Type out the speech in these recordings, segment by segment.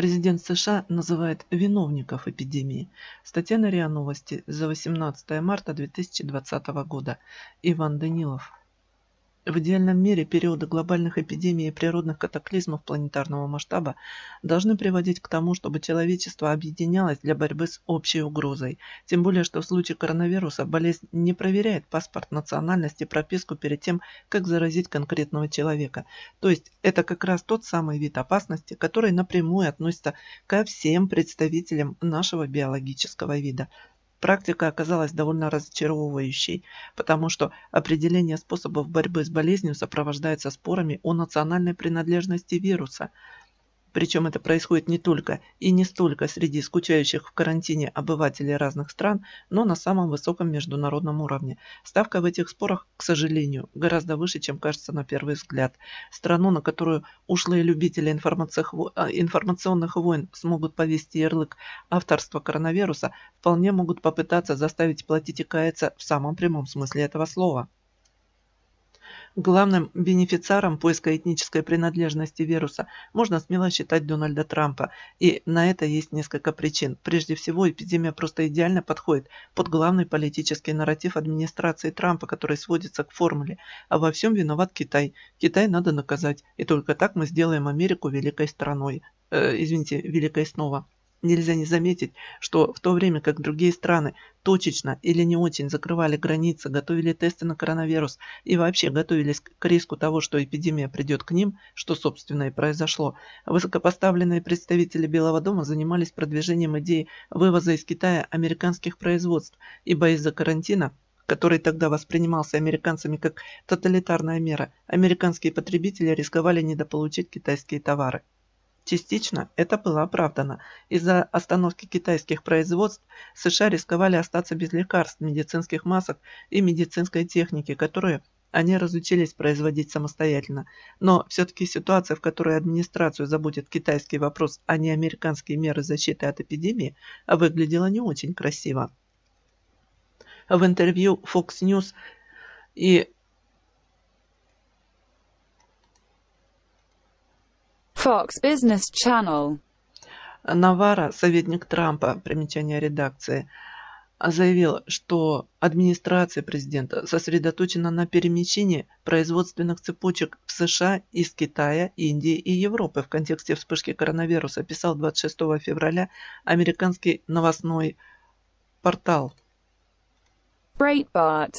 Президент США называет виновников эпидемии. Статья на РИА Новости за 18 марта 2020 года. Иван Данилов. В идеальном мире периоды глобальных эпидемий и природных катаклизмов планетарного масштаба должны приводить к тому, чтобы человечество объединялось для борьбы с общей угрозой. Тем более, что в случае коронавируса болезнь не проверяет паспорт, национальности и прописку перед тем, как заразить конкретного человека. То есть это как раз тот самый вид опасности, который напрямую относится ко всем представителям нашего биологического вида – Практика оказалась довольно разочаровывающей, потому что определение способов борьбы с болезнью сопровождается спорами о национальной принадлежности вируса, причем это происходит не только и не столько среди скучающих в карантине обывателей разных стран, но на самом высоком международном уровне. Ставка в этих спорах, к сожалению, гораздо выше, чем кажется на первый взгляд. Страну, на которую ушлые любители а, информационных войн смогут повести ярлык авторства коронавируса, вполне могут попытаться заставить платить и каяться в самом прямом смысле этого слова. Главным бенефициаром поиска этнической принадлежности вируса можно смело считать Дональда Трампа, и на это есть несколько причин. Прежде всего, эпидемия просто идеально подходит под главный политический нарратив администрации Трампа, который сводится к формуле «А во всем виноват Китай. Китай надо наказать, и только так мы сделаем Америку великой страной». Э, извините, великой снова. Нельзя не заметить, что в то время как другие страны точечно или не очень закрывали границы, готовили тесты на коронавирус и вообще готовились к риску того, что эпидемия придет к ним, что собственно и произошло, высокопоставленные представители Белого дома занимались продвижением идеи вывоза из Китая американских производств, ибо из-за карантина который тогда воспринимался американцами как тоталитарная мера, американские потребители рисковали недополучить китайские товары. Частично это было оправдано. Из-за остановки китайских производств США рисковали остаться без лекарств, медицинских масок и медицинской техники, которые они разучились производить самостоятельно. Но все-таки ситуация, в которой администрацию забудет китайский вопрос, а не американские меры защиты от эпидемии, выглядела не очень красиво. В интервью Fox News и Fox Business Channel. Навара, советник Трампа, примечание редакции, заявил, что администрация президента сосредоточена на перемещении производственных цепочек в США из Китая, Индии и Европы в контексте вспышки коронавируса, писал 26 февраля американский новостной портал. Breitbart.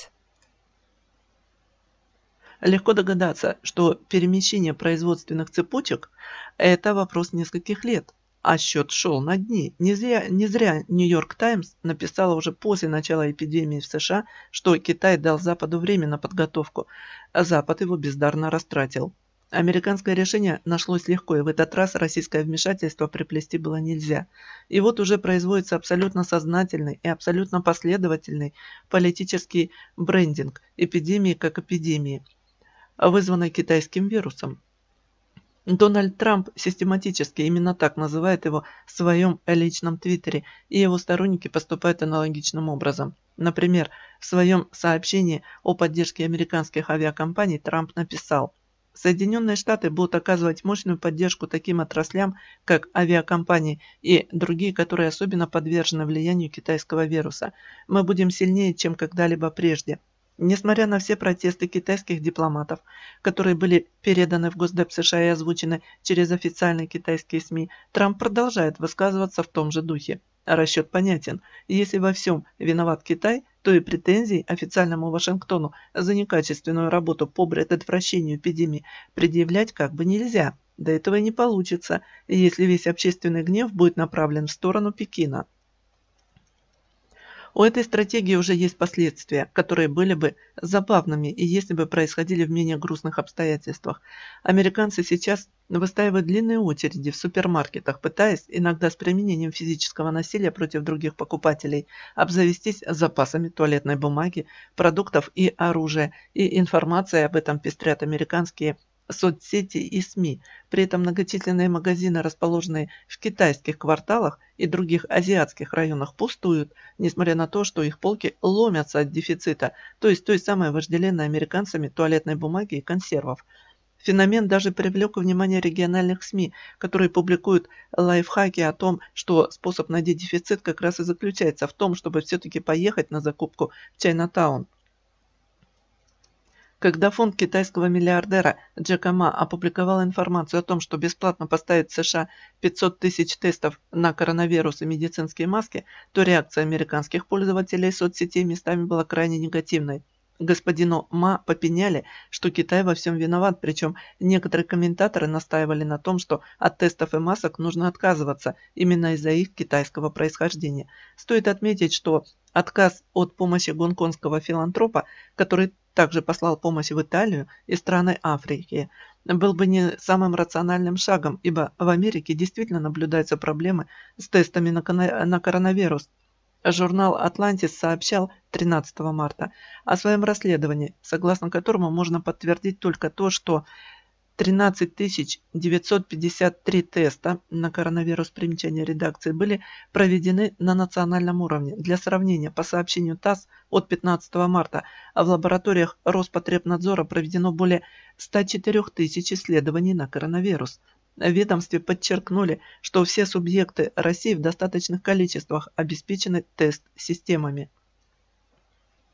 Легко догадаться, что перемещение производственных цепочек – это вопрос нескольких лет, а счет шел на дни. Не зря, Нью-Йорк Таймс написала уже после начала эпидемии в США, что Китай дал Западу время на подготовку, а Запад его бездарно растратил. Американское решение нашлось легко, и в этот раз российское вмешательство приплести было нельзя. И вот уже производится абсолютно сознательный и абсолютно последовательный политический брендинг эпидемии как эпидемии, вызванной китайским вирусом. Дональд Трамп систематически именно так называет его в своем личном твиттере, и его сторонники поступают аналогичным образом. Например, в своем сообщении о поддержке американских авиакомпаний Трамп написал «Соединенные Штаты будут оказывать мощную поддержку таким отраслям, как авиакомпании и другие, которые особенно подвержены влиянию китайского вируса. Мы будем сильнее, чем когда-либо прежде». Несмотря на все протесты китайских дипломатов, которые были переданы в Госдеп США и озвучены через официальные китайские СМИ, Трамп продолжает высказываться в том же духе. Расчет понятен. Если во всем виноват Китай, то и претензий официальному Вашингтону за некачественную работу по предотвращению эпидемии предъявлять как бы нельзя. До этого и не получится, если весь общественный гнев будет направлен в сторону Пекина. У этой стратегии уже есть последствия, которые были бы забавными и если бы происходили в менее грустных обстоятельствах. Американцы сейчас выстаивают длинные очереди в супермаркетах, пытаясь, иногда с применением физического насилия против других покупателей, обзавестись запасами туалетной бумаги, продуктов и оружия, и информация об этом пестрят американские соцсети и СМИ. При этом многочисленные магазины, расположенные в китайских кварталах и других азиатских районах, пустуют, несмотря на то, что их полки ломятся от дефицита, то есть той самой вожделенной американцами туалетной бумаги и консервов. Феномен даже привлек внимание региональных СМИ, которые публикуют лайфхаки о том, что способ найти дефицит как раз и заключается в том, чтобы все-таки поехать на закупку в Чайнатаун. Когда фонд китайского миллиардера Джакома опубликовал информацию о том, что бесплатно поставит в США 500 тысяч тестов на коронавирус и медицинские маски, то реакция американских пользователей соцсетей местами была крайне негативной. Господину Ма попеняли, что Китай во всем виноват, причем некоторые комментаторы настаивали на том, что от тестов и масок нужно отказываться именно из-за их китайского происхождения. Стоит отметить, что отказ от помощи гонконгского филантропа, который также послал помощь в Италию и страны Африки, был бы не самым рациональным шагом, ибо в Америке действительно наблюдаются проблемы с тестами на коронавирус, Журнал «Атлантис» сообщал 13 марта о своем расследовании, согласно которому можно подтвердить только то, что 13 953 теста на коронавирус примечания редакции были проведены на национальном уровне. Для сравнения, по сообщению ТАСС от 15 марта в лабораториях Роспотребнадзора проведено более 104 тысяч исследований на коронавирус. В ведомстве подчеркнули, что все субъекты России в достаточных количествах обеспечены тест-системами.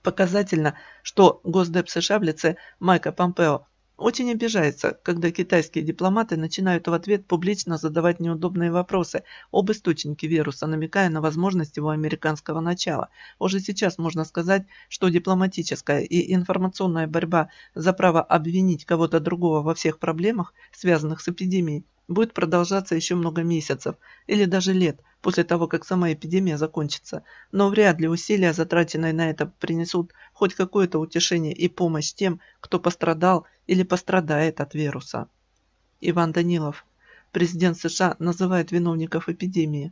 Показательно, что Госдеп США в лице Майка Помпео очень обижается, когда китайские дипломаты начинают в ответ публично задавать неудобные вопросы об источнике вируса, намекая на возможность его американского начала. Уже сейчас можно сказать, что дипломатическая и информационная борьба за право обвинить кого-то другого во всех проблемах, связанных с эпидемией, будет продолжаться еще много месяцев или даже лет после того, как сама эпидемия закончится, но вряд ли усилия, затраченные на это, принесут хоть какое-то утешение и помощь тем, кто пострадал или пострадает от вируса. Иван Данилов, президент США, называет виновников эпидемии.